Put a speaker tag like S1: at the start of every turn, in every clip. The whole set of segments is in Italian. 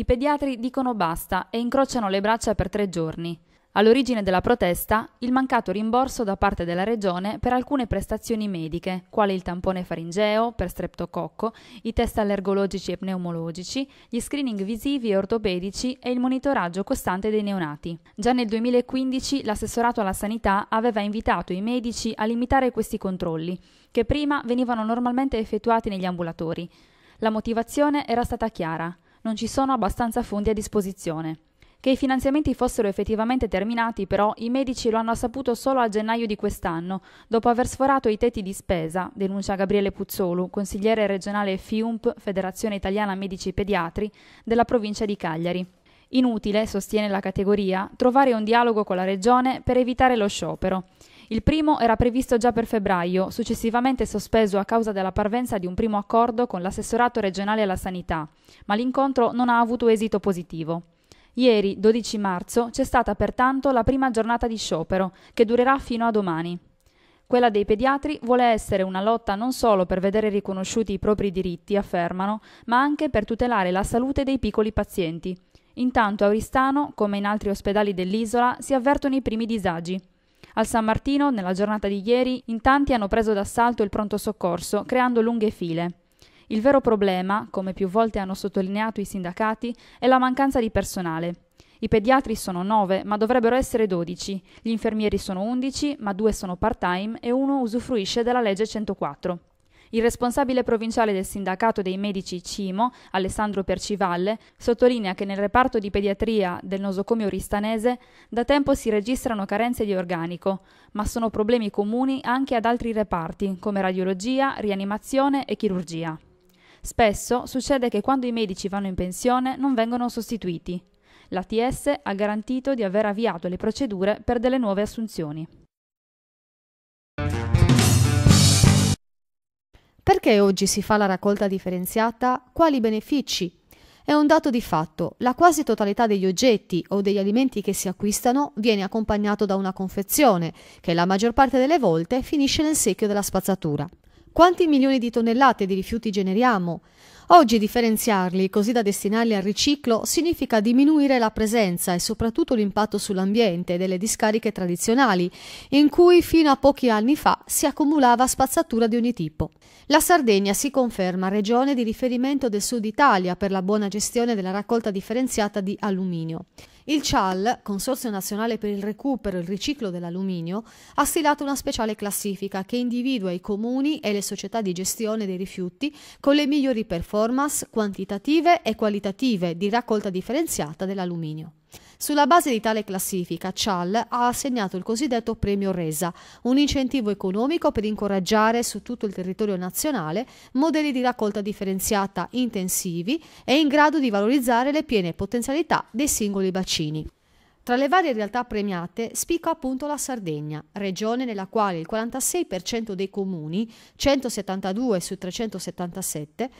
S1: I pediatri dicono basta e incrociano le braccia per tre giorni. All'origine della protesta, il mancato rimborso da parte della Regione per alcune prestazioni mediche, quali il tampone faringeo per streptococco, i test allergologici e pneumologici, gli screening visivi e ortopedici e il monitoraggio costante dei neonati. Già nel 2015 l'assessorato alla sanità aveva invitato i medici a limitare questi controlli, che prima venivano normalmente effettuati negli ambulatori. La motivazione era stata chiara non ci sono abbastanza fondi a disposizione. Che i finanziamenti fossero effettivamente terminati, però, i medici lo hanno saputo solo a gennaio di quest'anno, dopo aver sforato i tetti di spesa, denuncia Gabriele Puzzolu, consigliere regionale FIUMP, Federazione Italiana Medici Pediatri, della provincia di Cagliari. Inutile, sostiene la categoria, trovare un dialogo con la regione per evitare lo sciopero. Il primo era previsto già per febbraio, successivamente sospeso a causa della parvenza di un primo accordo con l'assessorato regionale alla sanità, ma l'incontro non ha avuto esito positivo. Ieri, 12 marzo, c'è stata pertanto la prima giornata di sciopero, che durerà fino a domani. Quella dei pediatri vuole essere una lotta non solo per vedere riconosciuti i propri diritti, affermano, ma anche per tutelare la salute dei piccoli pazienti. Intanto a Oristano, come in altri ospedali dell'isola, si avvertono i primi disagi. Al San Martino, nella giornata di ieri, in tanti hanno preso d'assalto il pronto soccorso, creando lunghe file. Il vero problema, come più volte hanno sottolineato i sindacati, è la mancanza di personale. I pediatri sono 9, ma dovrebbero essere 12, gli infermieri sono 11, ma 2 sono part-time e uno usufruisce della legge 104. Il responsabile provinciale del sindacato dei medici CIMO, Alessandro Percivalle, sottolinea che nel reparto di pediatria del nosocomio ristanese da tempo si registrano carenze di organico, ma sono problemi comuni anche ad altri reparti come radiologia, rianimazione e chirurgia. Spesso succede che quando i medici vanno in pensione non vengono sostituiti. L'ATS ha garantito di aver avviato le procedure per delle nuove assunzioni.
S2: Perché oggi si fa la raccolta differenziata? Quali benefici? È un dato di fatto, la quasi totalità degli oggetti o degli alimenti che si acquistano viene accompagnato da una confezione, che la maggior parte delle volte finisce nel secchio della spazzatura. Quanti milioni di tonnellate di rifiuti generiamo? Oggi differenziarli così da destinarli al riciclo significa diminuire la presenza e soprattutto l'impatto sull'ambiente delle discariche tradizionali, in cui fino a pochi anni fa si accumulava spazzatura di ogni tipo. La Sardegna si conferma regione di riferimento del sud Italia per la buona gestione della raccolta differenziata di alluminio. Il CIAL, Consorzio Nazionale per il Recupero e il Riciclo dell'Alluminio, ha stilato una speciale classifica che individua i comuni e le società di gestione dei rifiuti con le migliori performance quantitative e qualitative di raccolta differenziata dell'alluminio. Sulla base di tale classifica, Chal ha assegnato il cosiddetto premio Resa, un incentivo economico per incoraggiare su tutto il territorio nazionale modelli di raccolta differenziata intensivi e in grado di valorizzare le piene potenzialità dei singoli bacini. Tra le varie realtà premiate spicca appunto la Sardegna, regione nella quale il 46% dei comuni, 172 su 377,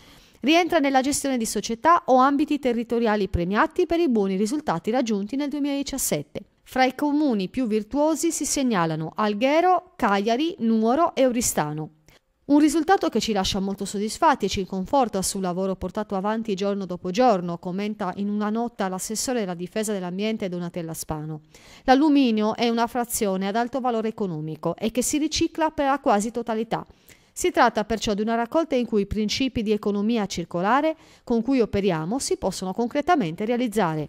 S2: Rientra nella gestione di società o ambiti territoriali premiati per i buoni risultati raggiunti nel 2017. Fra i comuni più virtuosi si segnalano Alghero, Cagliari, Nuoro e Oristano. Un risultato che ci lascia molto soddisfatti e ci conforta sul lavoro portato avanti giorno dopo giorno, commenta in una nota l'assessore della difesa dell'ambiente Donatella Spano. L'alluminio è una frazione ad alto valore economico e che si ricicla per la quasi totalità. Si tratta perciò di una raccolta in cui i principi di economia circolare con cui operiamo si
S3: possono concretamente realizzare.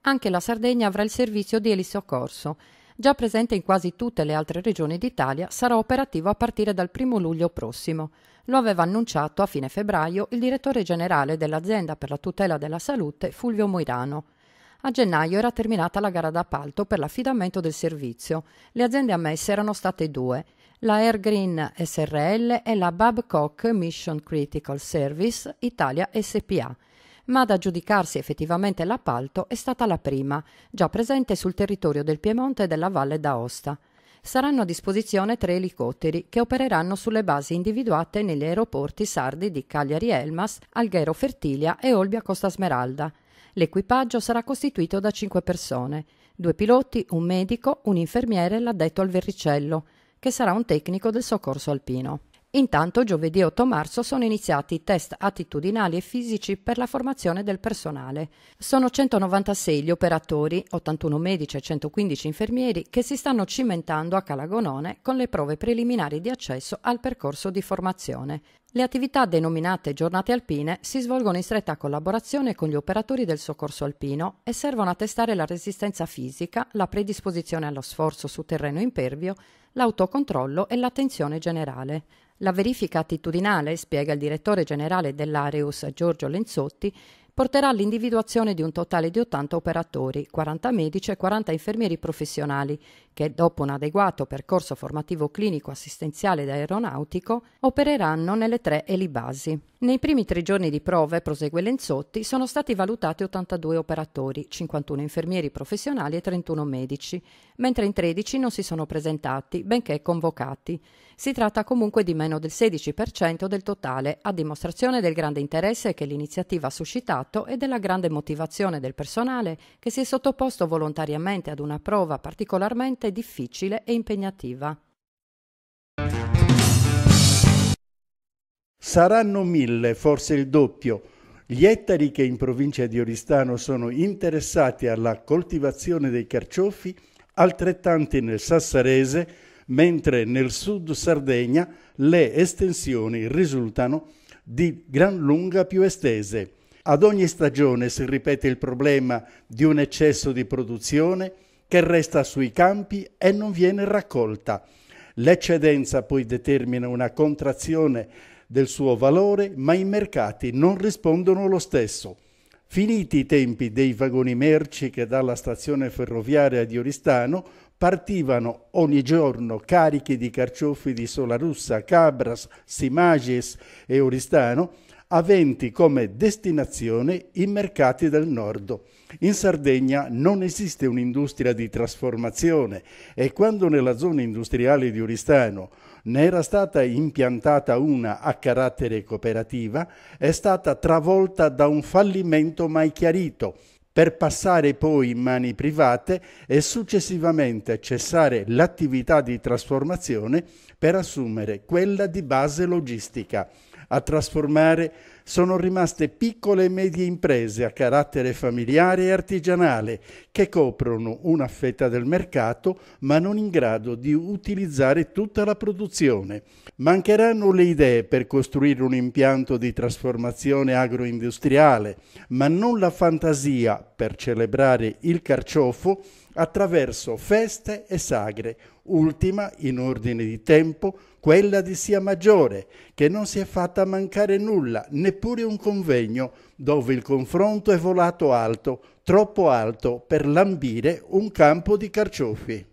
S3: Anche la Sardegna avrà il servizio di elisoccorso. Già presente in quasi tutte le altre regioni d'Italia, sarà operativo a partire dal 1 luglio prossimo. Lo aveva annunciato a fine febbraio il direttore generale dell'azienda per la tutela della salute Fulvio Moirano. A gennaio era terminata la gara d'appalto per l'affidamento del servizio. Le aziende ammesse erano state due, la Air Green SRL e la Babcock Mission Critical Service Italia SPA ma ad aggiudicarsi effettivamente l'appalto è stata la prima, già presente sul territorio del Piemonte e della Valle d'Aosta. Saranno a disposizione tre elicotteri che opereranno sulle basi individuate negli aeroporti sardi di Cagliari Elmas, Alghero Fertilia e Olbia Costa Smeralda. L'equipaggio sarà costituito da cinque persone, due piloti, un medico, un infermiere e l'addetto al verricello, che sarà un tecnico del soccorso alpino. Intanto giovedì 8 marzo sono iniziati i test attitudinali e fisici per la formazione del personale. Sono 196 gli operatori, 81 medici e 115 infermieri che si stanno cimentando a Calagonone con le prove preliminari di accesso al percorso di formazione. Le attività denominate giornate alpine si svolgono in stretta collaborazione con gli operatori del soccorso alpino e servono a testare la resistenza fisica, la predisposizione allo sforzo su terreno impervio, l'autocontrollo e l'attenzione generale. La verifica attitudinale, spiega il direttore generale dell'Areus Giorgio Lenzotti, porterà all'individuazione di un totale di 80 operatori, 40 medici e 40 infermieri professionali, che dopo un adeguato percorso formativo clinico assistenziale ed aeronautico opereranno nelle tre elibasi. Nei primi tre giorni di prove, prosegue Lenzotti, sono stati valutati 82 operatori, 51 infermieri professionali e 31 medici, mentre in 13 non si sono presentati, benché convocati. Si tratta comunque di meno del 16% del totale, a dimostrazione del grande interesse che l'iniziativa ha suscitato contratto e della grande motivazione del personale che si è sottoposto volontariamente ad una prova particolarmente difficile e impegnativa.
S4: Saranno mille, forse il doppio, gli ettari che in provincia di Oristano sono interessati alla coltivazione dei carciofi, altrettanti nel Sassarese, mentre nel sud Sardegna le estensioni risultano di gran lunga più estese. Ad ogni stagione si ripete il problema di un eccesso di produzione che resta sui campi e non viene raccolta. L'eccedenza poi determina una contrazione del suo valore, ma i mercati non rispondono lo stesso. Finiti i tempi dei vagoni merci che dalla stazione ferroviaria di Oristano partivano ogni giorno carichi di carciofi di Solarussa, Cabras, Simagis e Oristano, aventi come destinazione i mercati del nord. In Sardegna non esiste un'industria di trasformazione e quando nella zona industriale di Oristano ne era stata impiantata una a carattere cooperativa, è stata travolta da un fallimento mai chiarito, per passare poi in mani private e successivamente cessare l'attività di trasformazione per assumere quella di base logistica a trasformare sono rimaste piccole e medie imprese a carattere familiare e artigianale che coprono una fetta del mercato ma non in grado di utilizzare tutta la produzione. Mancheranno le idee per costruire un impianto di trasformazione agroindustriale, ma non la fantasia per celebrare il carciofo attraverso feste e sagre, ultima in ordine di tempo quella di Sia Maggiore, che non si è fatta mancare nulla, neppure un convegno, dove il confronto è volato alto, troppo alto, per lambire un campo di carciofi.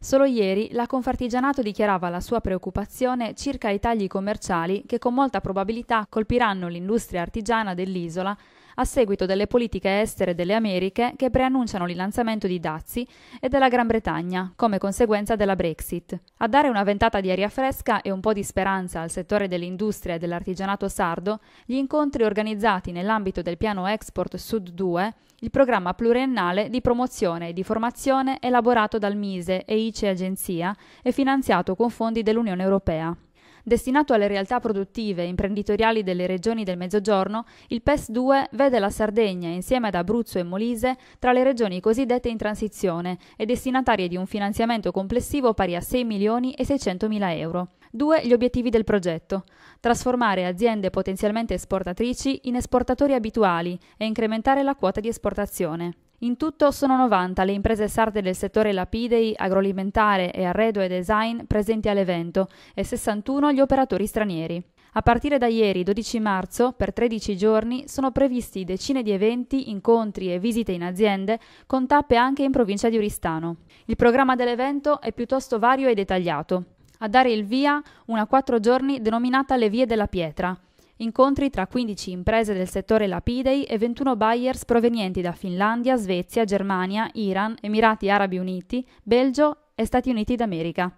S1: Solo ieri la Confartigianato dichiarava la sua preoccupazione circa i tagli commerciali che con molta probabilità colpiranno l'industria artigiana dell'isola a seguito delle politiche estere delle Americhe che preannunciano il lanzamento di dazi e della Gran Bretagna come conseguenza della Brexit. A dare una ventata di aria fresca e un po' di speranza al settore dell'industria e dell'artigianato sardo, gli incontri organizzati nell'ambito del piano Export Sud 2, il programma pluriennale di promozione e di formazione elaborato dal MISE e ICE Agenzia e finanziato con fondi dell'Unione Europea destinato alle realtà produttive e imprenditoriali delle regioni del Mezzogiorno, il PES 2 vede la Sardegna, insieme ad Abruzzo e Molise, tra le regioni cosiddette in transizione e destinatarie di un finanziamento complessivo pari a 6 milioni e 600 mila euro. Due gli obiettivi del progetto. Trasformare aziende potenzialmente esportatrici in esportatori abituali e incrementare la quota di esportazione. In tutto sono 90 le imprese sarde del settore lapidei, agroalimentare e arredo e design presenti all'evento e 61 gli operatori stranieri. A partire da ieri 12 marzo, per 13 giorni, sono previsti decine di eventi, incontri e visite in aziende, con tappe anche in provincia di Oristano. Il programma dell'evento è piuttosto vario e dettagliato. A dare il via una quattro giorni denominata Le vie della pietra, incontri tra 15 imprese del settore lapidei e 21 buyers provenienti da Finlandia, Svezia, Germania, Iran, Emirati Arabi Uniti, Belgio e Stati Uniti d'America.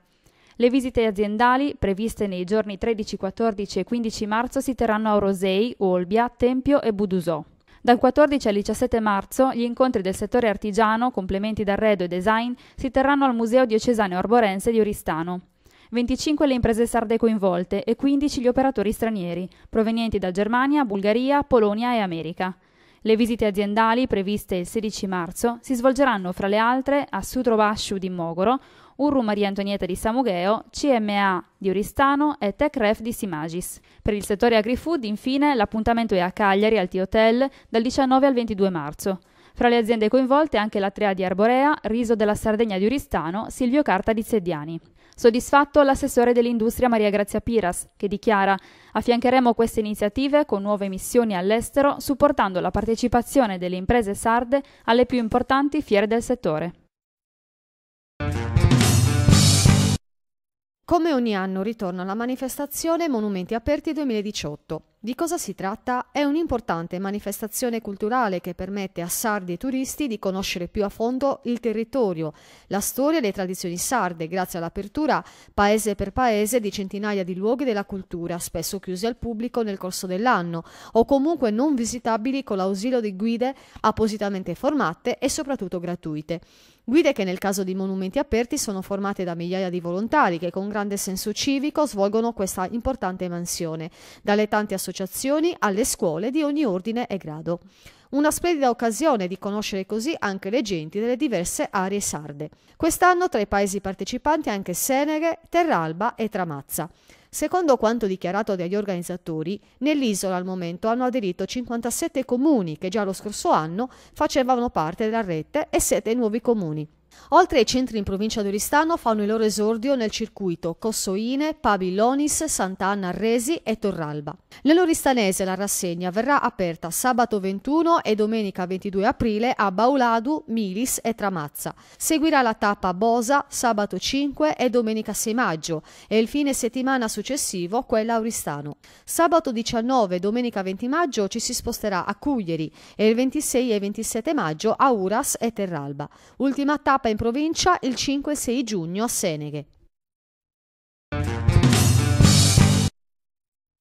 S1: Le visite aziendali, previste nei giorni 13, 14 e 15 marzo, si terranno a Orosei, Olbia, Tempio e Budusò. Dal 14 al 17 marzo gli incontri del settore artigiano, complementi d'arredo e design si terranno al Museo Diocesano Arborense di Oristano. 25 le imprese sarde coinvolte e 15 gli operatori stranieri, provenienti da Germania, Bulgaria, Polonia e America. Le visite aziendali, previste il 16 marzo, si svolgeranno fra le altre a Sudrovasciu di Mogoro, Urru Maria Antonietta di Samugheo, CMA di Oristano e TechRef di Simagis. Per il settore agri-food, infine, l'appuntamento è a Cagliari al T-Hotel dal 19 al 22 marzo. Fra le aziende coinvolte anche la Trea di Arborea, Riso della Sardegna di Oristano, Silvio Carta di Sediani. Soddisfatto l'assessore dell'industria Maria Grazia Piras, che dichiara affiancheremo queste iniziative con nuove missioni all'estero, supportando la partecipazione delle imprese sarde alle più importanti fiere del settore.
S2: Come ogni anno ritorna la manifestazione Monumenti Aperti 2018. Di cosa si tratta? È un'importante manifestazione culturale che permette a sardi e turisti di conoscere più a fondo il territorio, la storia e le tradizioni sarde, grazie all'apertura paese per paese di centinaia di luoghi della cultura, spesso chiusi al pubblico nel corso dell'anno, o comunque non visitabili con l'ausilio di guide appositamente formate e soprattutto gratuite. Guide che nel caso di monumenti aperti sono formate da migliaia di volontari che con grande senso civico svolgono questa importante mansione. Dalle tante associazioni associazioni, alle scuole di ogni ordine e grado. Una splendida occasione di conoscere così anche le genti delle diverse aree sarde. Quest'anno tra i paesi partecipanti anche Senere, Terralba e Tramazza. Secondo quanto dichiarato dagli organizzatori, nell'isola al momento hanno aderito 57 comuni che già lo scorso anno facevano parte della rete e 7 nuovi comuni. Oltre ai centri in provincia di Oristano fanno il loro esordio nel circuito Cossoine, Pavillonis, Sant'Anna Arresi e Torralba. Nell'Oristanese la rassegna verrà aperta sabato 21 e domenica 22 aprile a Bauladu, Milis e Tramazza. Seguirà la tappa Bosa sabato 5 e domenica 6 maggio e il fine settimana successivo quella a Oristano. Sabato 19 e domenica 20 maggio ci si sposterà a Cuglieri e il 26 e 27 maggio a Uras e Terralba. Ultima tappa tappa in provincia il 5 6 giugno a Seneghe.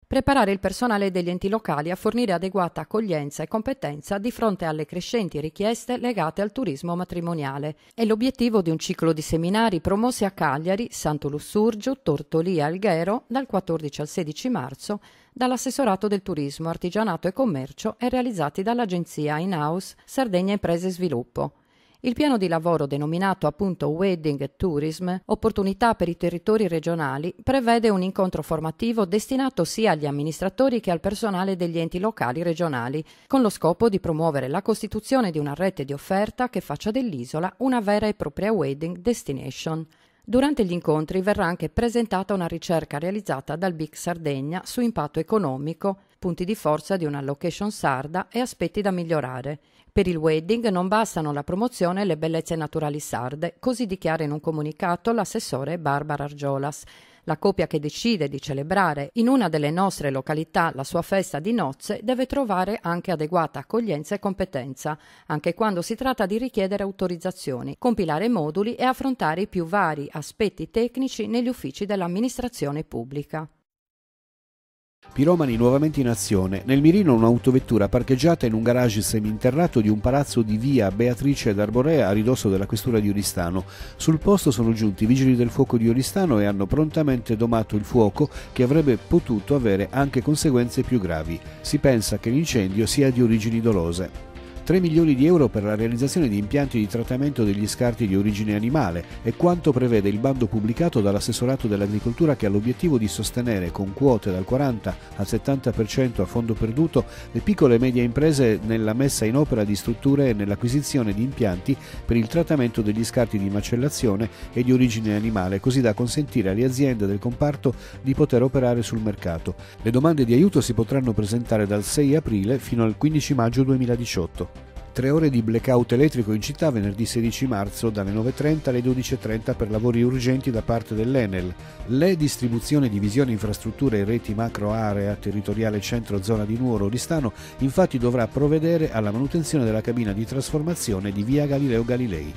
S3: preparare il personale degli enti locali a fornire adeguata accoglienza e competenza di fronte alle crescenti richieste legate al turismo matrimoniale. È l'obiettivo di un ciclo di seminari promossi a Cagliari, Santo Lussurgio, Tortoli e Alghero dal 14 al 16 marzo dall'assessorato del turismo, artigianato e commercio e realizzati dall'agenzia in-house Sardegna Imprese e Sviluppo. Il piano di lavoro denominato appunto Wedding Tourism, opportunità per i territori regionali, prevede un incontro formativo destinato sia agli amministratori che al personale degli enti locali regionali, con lo scopo di promuovere la costituzione di una rete di offerta che faccia dell'isola una vera e propria wedding destination. Durante gli incontri verrà anche presentata una ricerca realizzata dal BIC Sardegna su impatto economico, punti di forza di una location sarda e aspetti da migliorare. Per il wedding non bastano la promozione e le bellezze naturali sarde, così dichiara in un comunicato l'assessore Barbara Argiolas. La coppia che decide di celebrare in una delle nostre località la sua festa di nozze deve trovare anche adeguata accoglienza e competenza, anche quando si tratta di richiedere autorizzazioni, compilare moduli e affrontare i più vari aspetti tecnici negli uffici dell'amministrazione pubblica.
S5: Piromani nuovamente in azione. Nel mirino un'autovettura parcheggiata in un garage seminterrato di un palazzo di via Beatrice d'Arborea a ridosso della questura di Oristano. Sul posto sono giunti i vigili del fuoco di Oristano e hanno prontamente domato il fuoco che avrebbe potuto avere anche conseguenze più gravi. Si pensa che l'incendio sia di origini dolose. 3 milioni di euro per la realizzazione di impianti di trattamento degli scarti di origine animale è quanto prevede il bando pubblicato dall'assessorato dell'agricoltura che ha l'obiettivo di sostenere con quote dal 40 al 70% a fondo perduto le piccole e medie imprese nella messa in opera di strutture e nell'acquisizione di impianti per il trattamento degli scarti di macellazione e di origine animale, così da consentire alle aziende del comparto di poter operare sul mercato. Le domande di aiuto si potranno presentare dal 6 aprile fino al 15 maggio 2018. Tre ore di blackout elettrico in città venerdì 16 marzo dalle 9.30 alle 12.30 per lavori urgenti da parte dell'Enel. Le distribuzione divisione infrastrutture e reti macro area territoriale centro zona di Nuoro Oristano infatti dovrà provvedere alla manutenzione della cabina di trasformazione di via Galileo Galilei.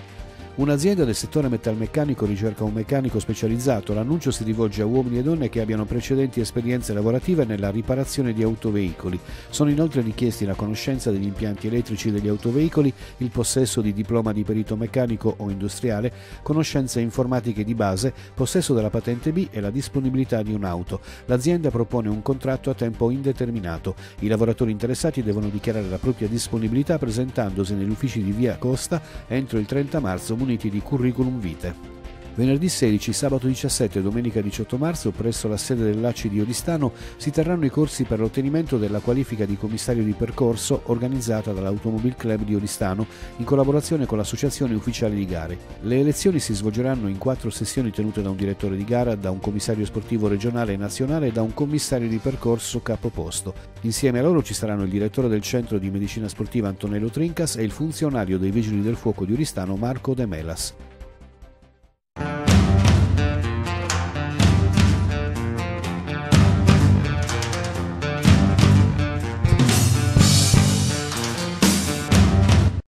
S5: Un'azienda del settore metalmeccanico ricerca un meccanico specializzato. L'annuncio si rivolge a uomini e donne che abbiano precedenti esperienze lavorative nella riparazione di autoveicoli. Sono inoltre richiesti la conoscenza degli impianti elettrici degli autoveicoli, il possesso di diploma di perito meccanico o industriale, conoscenze informatiche di base, possesso della patente B e la disponibilità di un'auto. L'azienda propone un contratto a tempo indeterminato. I lavoratori interessati devono dichiarare la propria disponibilità presentandosi negli uffici di Via Costa entro il 30 marzo muniti di curriculum vitae. Venerdì 16, sabato 17 e domenica 18 marzo presso la sede dell'ACI di Oristano si terranno i corsi per l'ottenimento della qualifica di commissario di percorso organizzata dall'Automobile Club di Oristano in collaborazione con l'Associazione Ufficiali di Gare. Le elezioni si svolgeranno in quattro sessioni tenute da un direttore di gara, da un commissario sportivo regionale e nazionale e da un commissario di percorso capo posto. Insieme a loro ci saranno il direttore del centro di medicina sportiva Antonello Trincas e il funzionario dei Vigili del Fuoco di Oristano Marco De Melas.